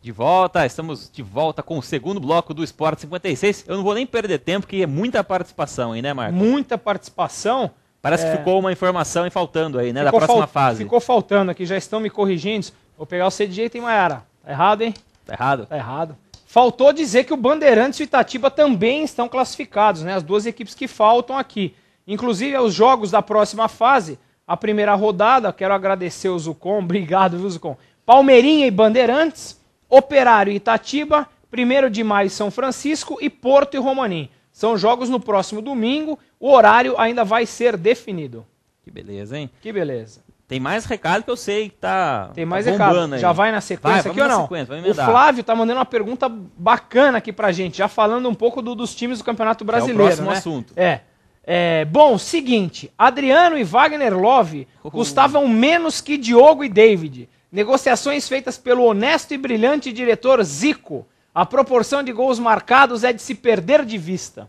de volta, estamos de volta com o segundo bloco do Esporte 56. Eu não vou nem perder tempo, que é muita participação aí, né, Marco? Muita participação. Parece é... que ficou uma informação aí faltando aí, né, ficou da próxima fal... fase. Ficou faltando aqui, já estão me corrigindo. Vou pegar o CDJ, tem Maiara. Tá errado, hein? Tá errado? Tá errado. Faltou dizer que o Bandeirantes e o Itatiba também estão classificados, né? As duas equipes que faltam aqui. Inclusive, os jogos da próxima fase, a primeira rodada, quero agradecer o Zucon, obrigado, viu, Zucon? Palmeirinha e Bandeirantes, Operário e Itatiba, 1 de maio São Francisco e Porto e Romanim. São jogos no próximo domingo, o horário ainda vai ser definido. Que beleza, hein? Que beleza. Tem mais recado que eu sei que tá. Tem tá mais tá recado. Aí. Já vai na sequência vai, aqui ou não? Sequência, o Flávio tá mandando uma pergunta bacana aqui pra gente, já falando um pouco do, dos times do Campeonato Brasileiro. É o próximo né? assunto. É. é. Bom, seguinte: Adriano e Wagner Love uh. custavam menos que Diogo e David. Negociações feitas pelo honesto e brilhante diretor Zico. A proporção de gols marcados é de se perder de vista.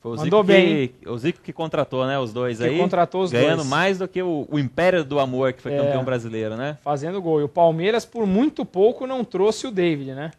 Foi o Mandou Zico bem. Que, o Zico que contratou, né? Os dois que aí. contratou os ganhando dois. mais do que o, o Império do Amor, que foi é, campeão brasileiro, né? Fazendo gol. E o Palmeiras, por muito pouco, não trouxe o David, né?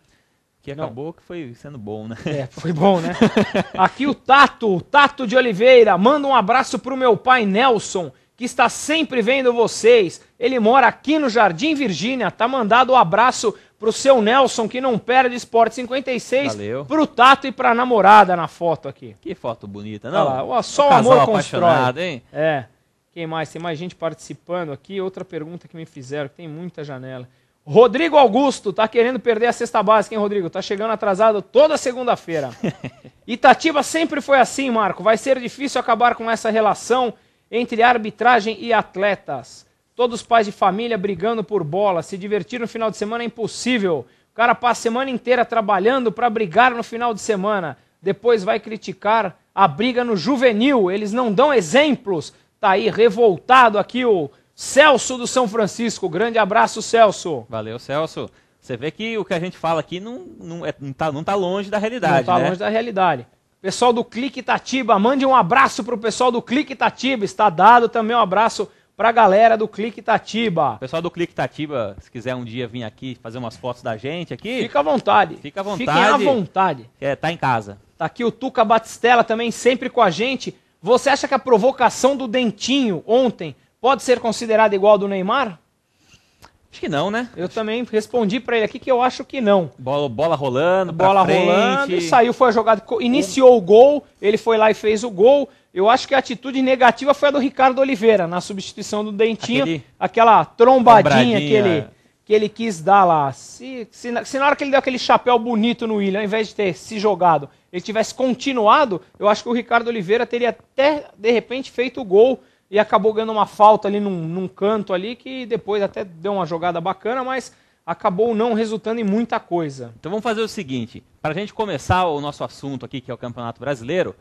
Que não. acabou que foi sendo bom, né? É, foi bom, né? Aqui o Tato, Tato de Oliveira. Manda um abraço pro meu pai Nelson, que está sempre vendo vocês. Ele mora aqui no Jardim Virgínia. Tá mandado um abraço pro seu Nelson, que não perde Esporte 56. Valeu. Pro Tato e pra namorada na foto aqui. Que foto bonita, não? Olha lá, só o, o amor constrói. hein? É. Quem mais? Tem mais gente participando aqui. Outra pergunta que me fizeram, que tem muita janela. Rodrigo Augusto tá querendo perder a cesta básica, hein, Rodrigo? Tá chegando atrasado toda segunda-feira. Itatiba sempre foi assim, Marco. Vai ser difícil acabar com essa relação entre arbitragem e atletas. Todos os pais de família brigando por bola. Se divertir no final de semana é impossível. O cara passa a semana inteira trabalhando para brigar no final de semana. Depois vai criticar a briga no juvenil. Eles não dão exemplos. Tá aí revoltado aqui o Celso do São Francisco. Grande abraço, Celso. Valeu, Celso. Você vê que o que a gente fala aqui não, não, é, não, tá, não tá longe da realidade. Não tá né? longe da realidade. Pessoal do Clique Itatiba, mande um abraço pro pessoal do Clique Itatiba. Está dado também um abraço pra galera do Clique Tatiba. Pessoal do Clique Tatiba, se quiser um dia vir aqui fazer umas fotos da gente aqui. Fica à vontade. Fica à vontade. Fiquem à vontade. É, tá em casa. Tá aqui o Tuca Batistella também sempre com a gente. Você acha que a provocação do Dentinho ontem pode ser considerada igual a do Neymar? Acho que não, né? Eu também respondi para ele aqui que eu acho que não. Bola, bola rolando, bola rolando. E saiu, foi a jogada. Iniciou o gol, ele foi lá e fez o gol. Eu acho que a atitude negativa foi a do Ricardo Oliveira, na substituição do Dentinho. Aquele... Aquela trombadinha, trombadinha que ele, que ele quis dar lá. Se, se, se, na hora que ele deu aquele chapéu bonito no William, ao invés de ter se jogado, ele tivesse continuado, eu acho que o Ricardo Oliveira teria até, de repente, feito o gol e acabou ganhando uma falta ali num, num canto ali, que depois até deu uma jogada bacana, mas acabou não resultando em muita coisa. Então vamos fazer o seguinte: para a gente começar o nosso assunto aqui, que é o Campeonato Brasileiro,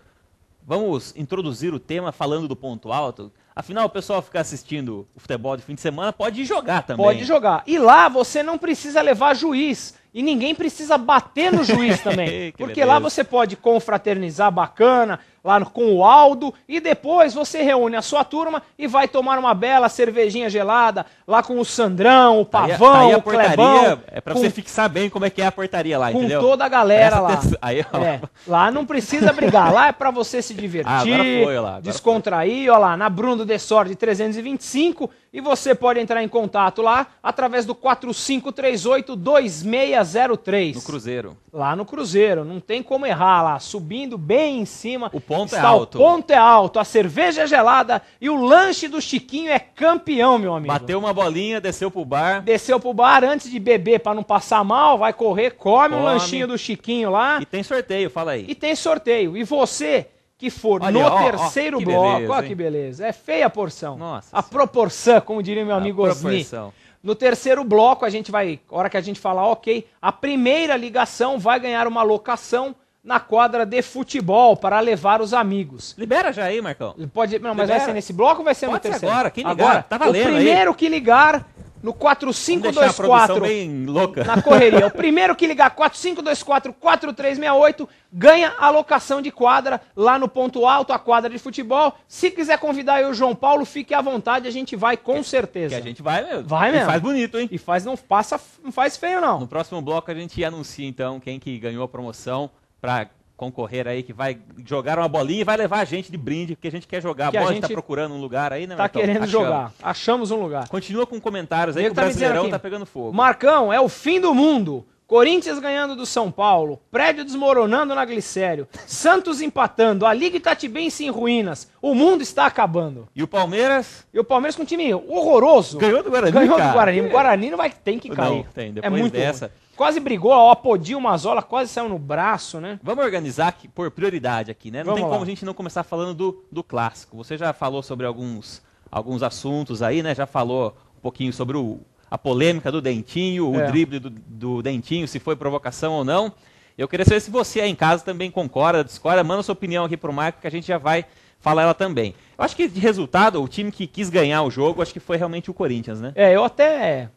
Vamos introduzir o tema falando do ponto alto. Afinal, o pessoal ficar assistindo o futebol de fim de semana pode jogar também. Pode jogar. E lá você não precisa levar juiz. E ninguém precisa bater no juiz também. porque beleza. lá você pode confraternizar bacana, lá com o Aldo e depois você reúne a sua turma e vai tomar uma bela cervejinha gelada lá com o Sandrão, o tá Pavão, aí, tá aí a o portaria Clebão. É para você fixar bem como é que é a portaria lá, com entendeu? Com toda a galera lá. Aí, é, lá não precisa brigar, lá é para você se divertir, ah, foi, lá, descontrair, foi. ó lá, na Bruno Dessort 325 e você pode entrar em contato lá através do 4538-2603. No Cruzeiro. Lá no Cruzeiro, não tem como errar lá, subindo bem em cima. O ponto é Está, é alto. O ponto é alto, a cerveja é gelada e o lanche do Chiquinho é campeão, meu amigo. Bateu uma bolinha, desceu pro bar. Desceu pro bar antes de beber para não passar mal, vai correr, come, come um lanchinho do Chiquinho lá. E tem sorteio, fala aí. E tem sorteio. E você que for Olha, no ó, terceiro ó, bloco, beleza, ó que beleza. É feia a porção. Nossa. A proporção, como diria meu amigo a Osni. Proporção. No terceiro bloco, a gente vai, hora que a gente falar, ok, a primeira ligação vai ganhar uma locação na quadra de futebol para levar os amigos. Libera já aí, Marcão. Pode, não, mas Libera. vai ser nesse bloco ou vai ser Pode no ser agora, quem ligar, agora, tá valendo O primeiro aí. que ligar no 4524 bem louca. na correria. o primeiro que ligar 4524 4368 ganha a locação de quadra lá no ponto alto, a quadra de futebol. Se quiser convidar eu, João Paulo, fique à vontade, a gente vai com certeza. Que a gente vai mesmo. Vai mesmo. E faz bonito, hein? E faz não passa, não faz feio não. No próximo bloco a gente anuncia então quem que ganhou a promoção para concorrer aí, que vai jogar uma bolinha e vai levar a gente de brinde, porque a gente quer jogar. Que a, a gente está procurando um lugar aí, né, Tá querendo Achamos. jogar. Achamos um lugar. Continua com comentários aí, que o tá Brasileirão tá pegando fogo. Marcão, é o fim do mundo. Corinthians ganhando do São Paulo, prédio desmoronando na Glicério, Santos empatando, a Liga Itatibense em ruínas, o mundo está acabando. E o Palmeiras? E o Palmeiras com um time horroroso. Ganhou do Guarani, Ganhou do Guarani. O é. Guarani não vai, tem que cair. Não, tem. É Depois é muito dessa... Ruim. Quase brigou, ó, podiu uma zola, quase saiu no braço, né? Vamos organizar aqui, por prioridade aqui, né? Não Vamos tem lá. como a gente não começar falando do, do clássico. Você já falou sobre alguns, alguns assuntos aí, né? Já falou um pouquinho sobre o, a polêmica do Dentinho, é. o drible do, do Dentinho, se foi provocação ou não. Eu queria saber se você aí em casa também concorda, discorda, manda sua opinião aqui pro Marco que a gente já vai falar ela também. Eu acho que de resultado, o time que quis ganhar o jogo, acho que foi realmente o Corinthians, né? É, eu até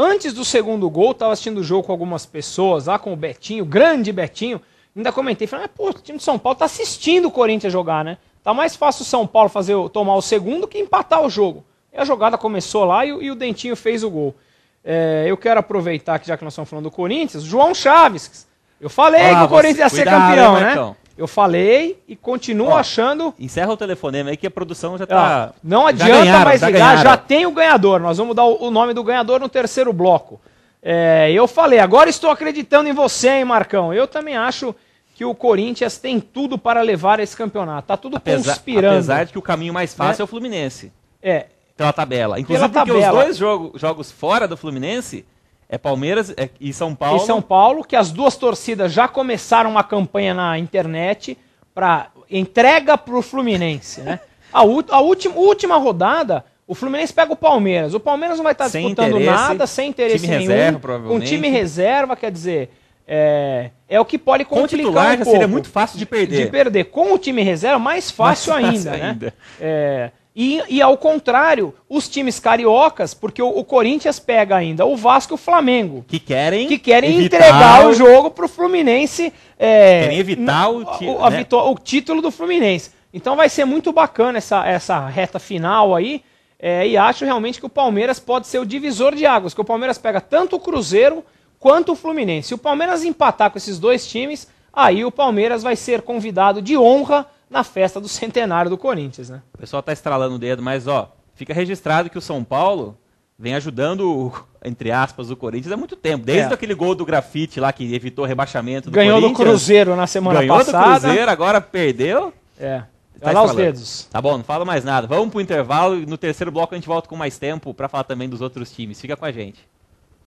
Antes do segundo gol, estava assistindo o jogo com algumas pessoas lá, com o Betinho, grande Betinho. Ainda comentei, falei, ah, pô, o time de São Paulo tá assistindo o Corinthians jogar, né? Tá mais fácil o São Paulo fazer, tomar o segundo que empatar o jogo. E a jogada começou lá e, e o Dentinho fez o gol. É, eu quero aproveitar que já que nós estamos falando do Corinthians, João Chaves. Eu falei ah, que o Corinthians ia ser cuidado, campeão, né? Eu falei e continuo Ó, achando. Encerra o telefonema aí que a produção já tá. não adianta já ganharam, mais já ligar, já tem o ganhador. Nós vamos dar o nome do ganhador no terceiro bloco. É, eu falei, agora estou acreditando em você, hein, Marcão? Eu também acho que o Corinthians tem tudo para levar esse campeonato. Tá tudo apesar, conspirando. Apesar de que o caminho mais né? fácil é, é o Fluminense. É. Pela tabela. Inclusive pela tabela. porque os dois jogo, jogos fora do Fluminense é Palmeiras é, e São Paulo. E São Paulo, que as duas torcidas já começaram uma campanha na internet para entrega para o Fluminense. Né? a, a última, última rodada, o Fluminense pega o Palmeiras. O Palmeiras não vai tá estar disputando nada, sem interesse time nenhum. Reserva, provavelmente. Com time reserva, quer dizer, é, é o que pode complicar com o titular, um pouco. seria muito fácil de perder. De perder. Com o time reserva, mais fácil, mais fácil ainda, né? ainda. Né? É, e, e, ao contrário, os times cariocas, porque o, o, Corinthians pega ainda o Vasco e o Flamengo. Que querem, que querem entregar o jogo para o Fluminense. É, querem evitar o, a, né? o, título do Fluminense. Então vai ser muito bacana essa, essa reta final aí. É, e acho realmente que o Palmeiras pode ser o divisor de águas, que o Palmeiras pega tanto o Cruzeiro quanto o Fluminense. Se o Palmeiras empatar com esses dois times, aí o Palmeiras vai ser convidado de honra na festa do centenário do Corinthians, né? O pessoal tá estralando o dedo, mas ó, fica registrado que o São Paulo vem ajudando, entre aspas, o Corinthians há muito tempo. Desde é. aquele gol do grafite lá que evitou o rebaixamento do Ganhou do Cruzeiro na semana ganhou passada. Ganhou do Cruzeiro, agora perdeu. É. Tá lá os dedos. Tá bom, não fala mais nada. Vamos pro intervalo e no terceiro bloco a gente volta com mais tempo para falar também dos outros times. Fica com a gente.